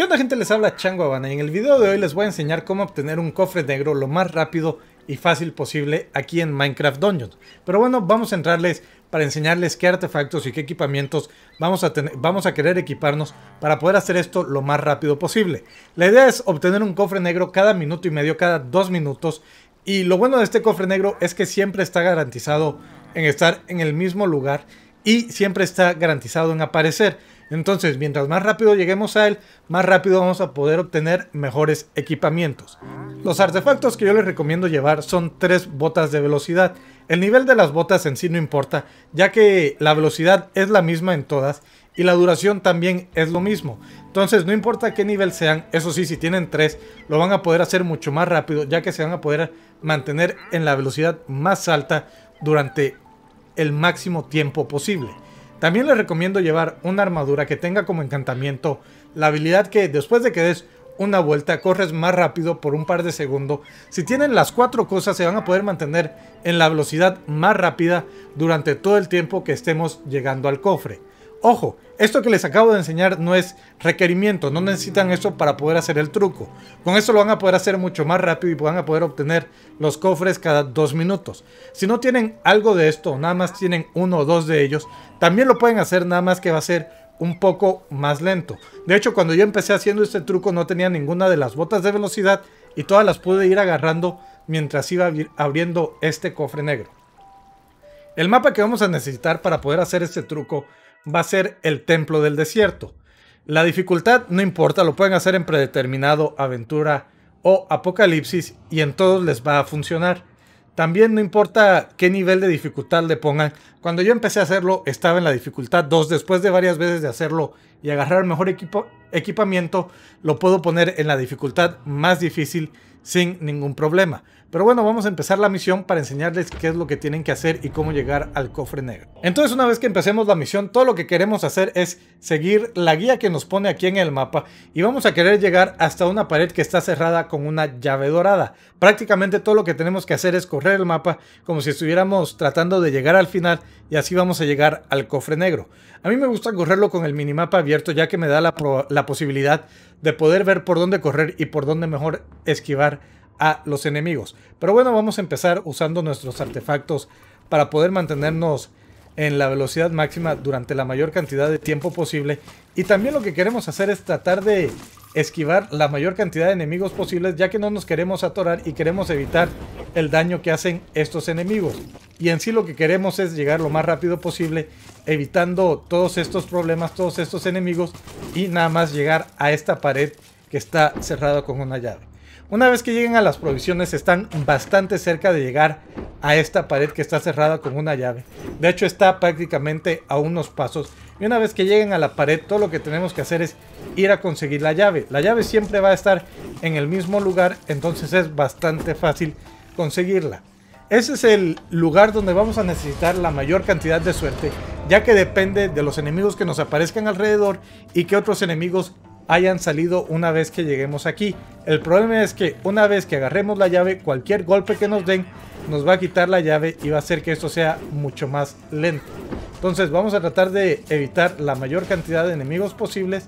¿Qué onda gente? Les habla Chango Habana y en el video de hoy les voy a enseñar cómo obtener un cofre negro lo más rápido y fácil posible aquí en Minecraft Dungeons. Pero bueno, vamos a entrarles para enseñarles qué artefactos y qué equipamientos vamos a, tener, vamos a querer equiparnos para poder hacer esto lo más rápido posible. La idea es obtener un cofre negro cada minuto y medio, cada dos minutos. Y lo bueno de este cofre negro es que siempre está garantizado en estar en el mismo lugar y siempre está garantizado en aparecer. Entonces, mientras más rápido lleguemos a él, más rápido vamos a poder obtener mejores equipamientos. Los artefactos que yo les recomiendo llevar son tres botas de velocidad. El nivel de las botas en sí no importa, ya que la velocidad es la misma en todas y la duración también es lo mismo. Entonces no importa qué nivel sean, eso sí, si tienen tres, lo van a poder hacer mucho más rápido, ya que se van a poder mantener en la velocidad más alta durante el máximo tiempo posible. También les recomiendo llevar una armadura que tenga como encantamiento la habilidad que después de que des una vuelta corres más rápido por un par de segundos. Si tienen las cuatro cosas se van a poder mantener en la velocidad más rápida durante todo el tiempo que estemos llegando al cofre. Ojo, esto que les acabo de enseñar no es requerimiento, no necesitan eso para poder hacer el truco. Con eso lo van a poder hacer mucho más rápido y van a poder obtener los cofres cada dos minutos. Si no tienen algo de esto, nada más tienen uno o dos de ellos, también lo pueden hacer, nada más que va a ser un poco más lento. De hecho, cuando yo empecé haciendo este truco no tenía ninguna de las botas de velocidad y todas las pude ir agarrando mientras iba abriendo este cofre negro. El mapa que vamos a necesitar para poder hacer este truco va a ser el templo del desierto. La dificultad no importa, lo pueden hacer en predeterminado, aventura o apocalipsis y en todos les va a funcionar. También no importa qué nivel de dificultad le pongan. Cuando yo empecé a hacerlo estaba en la dificultad 2. Después de varias veces de hacerlo y agarrar mejor equipo, equipamiento, lo puedo poner en la dificultad más difícil sin ningún problema. Pero bueno, vamos a empezar la misión para enseñarles qué es lo que tienen que hacer y cómo llegar al cofre negro. Entonces una vez que empecemos la misión, todo lo que queremos hacer es seguir la guía que nos pone aquí en el mapa y vamos a querer llegar hasta una pared que está cerrada con una llave dorada. Prácticamente todo lo que tenemos que hacer es correr el mapa como si estuviéramos tratando de llegar al final y así vamos a llegar al cofre negro. A mí me gusta correrlo con el minimapa abierto ya que me da la, la posibilidad de poder ver por dónde correr y por dónde mejor esquivar a los enemigos. Pero bueno, vamos a empezar usando nuestros artefactos para poder mantenernos en la velocidad máxima durante la mayor cantidad de tiempo posible. Y también lo que queremos hacer es tratar de esquivar la mayor cantidad de enemigos posibles, ya que no nos queremos atorar y queremos evitar el daño que hacen estos enemigos. Y en sí lo que queremos es llegar lo más rápido posible, evitando todos estos problemas, todos estos enemigos, y nada más llegar a esta pared que está cerrada con una llave. Una vez que lleguen a las provisiones están bastante cerca de llegar a esta pared que está cerrada con una llave. De hecho está prácticamente a unos pasos. Y una vez que lleguen a la pared todo lo que tenemos que hacer es ir a conseguir la llave. La llave siempre va a estar en el mismo lugar, entonces es bastante fácil conseguirla. Ese es el lugar donde vamos a necesitar la mayor cantidad de suerte, ya que depende de los enemigos que nos aparezcan alrededor y que otros enemigos hayan salido una vez que lleguemos aquí. El problema es que una vez que agarremos la llave, cualquier golpe que nos den nos va a quitar la llave y va a hacer que esto sea mucho más lento. Entonces vamos a tratar de evitar la mayor cantidad de enemigos posibles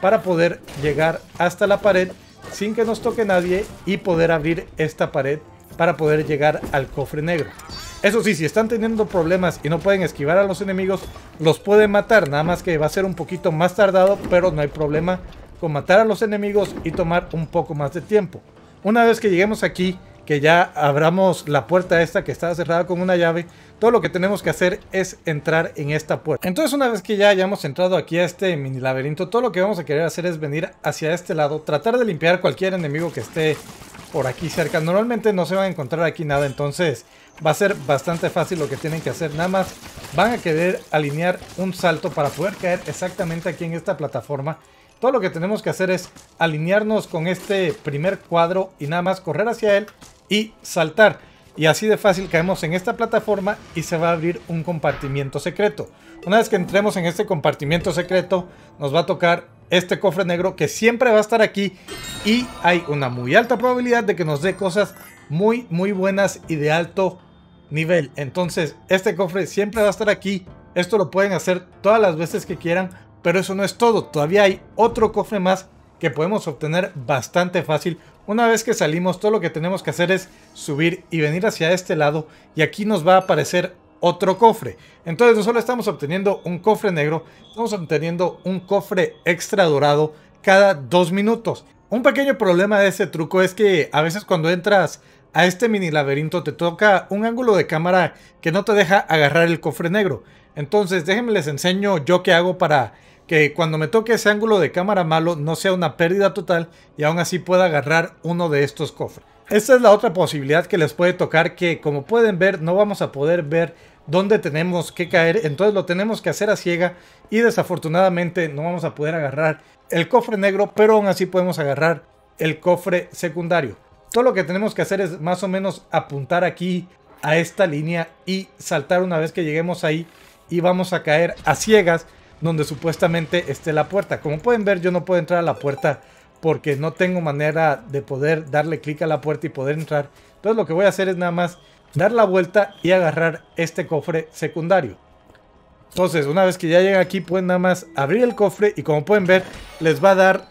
para poder llegar hasta la pared sin que nos toque nadie y poder abrir esta pared para poder llegar al cofre negro. Eso sí, si están teniendo problemas y no pueden esquivar a los enemigos, los pueden matar, nada más que va a ser un poquito más tardado, pero no hay problema matar a los enemigos y tomar un poco más de tiempo. Una vez que lleguemos aquí, que ya abramos la puerta esta que está cerrada con una llave, todo lo que tenemos que hacer es entrar en esta puerta. Entonces una vez que ya hayamos entrado aquí a este mini laberinto, todo lo que vamos a querer hacer es venir hacia este lado, tratar de limpiar cualquier enemigo que esté por aquí cerca. Normalmente no se van a encontrar aquí nada, entonces va a ser bastante fácil lo que tienen que hacer. Nada más van a querer alinear un salto para poder caer exactamente aquí en esta plataforma todo lo que tenemos que hacer es alinearnos con este primer cuadro y nada más correr hacia él y saltar. Y así de fácil caemos en esta plataforma y se va a abrir un compartimiento secreto. Una vez que entremos en este compartimiento secreto, nos va a tocar este cofre negro que siempre va a estar aquí y hay una muy alta probabilidad de que nos dé cosas muy muy buenas y de alto nivel. Entonces este cofre siempre va a estar aquí. Esto lo pueden hacer todas las veces que quieran pero eso no es todo, todavía hay otro cofre más que podemos obtener bastante fácil. Una vez que salimos, todo lo que tenemos que hacer es subir y venir hacia este lado y aquí nos va a aparecer otro cofre. Entonces no solo estamos obteniendo un cofre negro, estamos obteniendo un cofre extra dorado cada dos minutos. Un pequeño problema de ese truco es que a veces cuando entras a este mini laberinto te toca un ángulo de cámara que no te deja agarrar el cofre negro. Entonces déjenme les enseño yo qué hago para que cuando me toque ese ángulo de cámara malo no sea una pérdida total y aún así pueda agarrar uno de estos cofres. Esta es la otra posibilidad que les puede tocar que como pueden ver no vamos a poder ver dónde tenemos que caer, entonces lo tenemos que hacer a ciega y desafortunadamente no vamos a poder agarrar el cofre negro, pero aún así podemos agarrar el cofre secundario. Todo lo que tenemos que hacer es más o menos apuntar aquí a esta línea y saltar una vez que lleguemos ahí y vamos a caer a ciegas donde supuestamente esté la puerta. Como pueden ver yo no puedo entrar a la puerta porque no tengo manera de poder darle clic a la puerta y poder entrar. Entonces lo que voy a hacer es nada más dar la vuelta y agarrar este cofre secundario. Entonces, una vez que ya llegan aquí, pueden nada más abrir el cofre y como pueden ver, les va a dar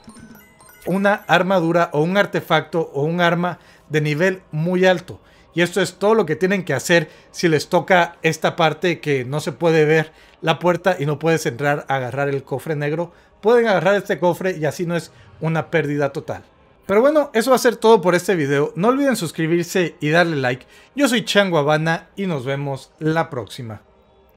una armadura o un artefacto o un arma de nivel muy alto. Y esto es todo lo que tienen que hacer si les toca esta parte que no se puede ver la puerta y no puedes entrar a agarrar el cofre negro. Pueden agarrar este cofre y así no es una pérdida total. Pero bueno, eso va a ser todo por este video. No olviden suscribirse y darle like. Yo soy Chango Habana y nos vemos la próxima.